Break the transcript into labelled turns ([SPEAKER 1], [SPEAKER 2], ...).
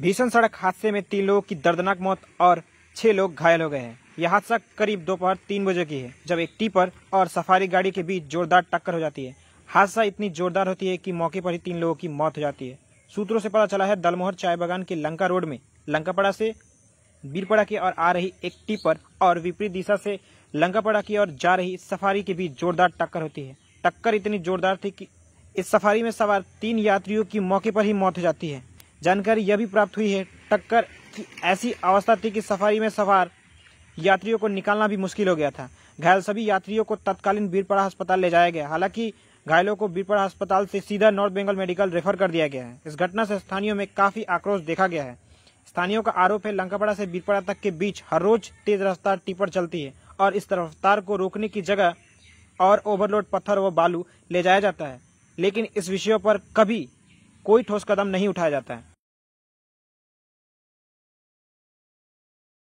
[SPEAKER 1] भीषण सड़क हादसे में तीन लोगों की दर्दनाक मौत और छह लोग घायल हो गए हैं यह हादसा करीब दोपहर तीन बजे की है जब एक टीपर और सफारी गाड़ी के बीच जोरदार टक्कर हो जाती है हादसा इतनी जोरदार होती है कि मौके पर ही तीन लोगों की मौत हो जाती है सूत्रों से पता चला है दलमोहर चाय बागान के लंका रोड में लंकापड़ा से बीरपड़ा की ओर आ रही एक टीपर और विपरीत दिशा से लंकापड़ा की ओर जा रही सफारी के बीच जोरदार टक्कर होती है टक्कर इतनी जोरदार थी कि इस सफारी में सवार तीन यात्रियों की मौके पर ही मौत हो जाती है जानकारी यह भी प्राप्त हुई है टक्कर की ऐसी अवस्था थी कि सफारी में सवार यात्रियों को निकालना भी मुश्किल हो गया था घायल सभी यात्रियों को तत्कालीन बीरपड़ा अस्पताल ले जाया गया हालांकि घायलों को बीरपड़ा अस्पताल से सीधा नॉर्थ बंगाल मेडिकल रेफर कर दिया गया है इस घटना से स्थानियों में काफी आक्रोश देखा गया है स्थानियों का आरोप है लंकापड़ा से बीरपड़ा तक के बीच हर रोज तेज रफ्तार टिप्पण चलती है और इस रफ्तार को रोकने की जगह और ओवरलोड पत्थर व बालू ले जाया जाता है लेकिन इस विषयों पर कभी कोई ठोस कदम नहीं उठाया जाता है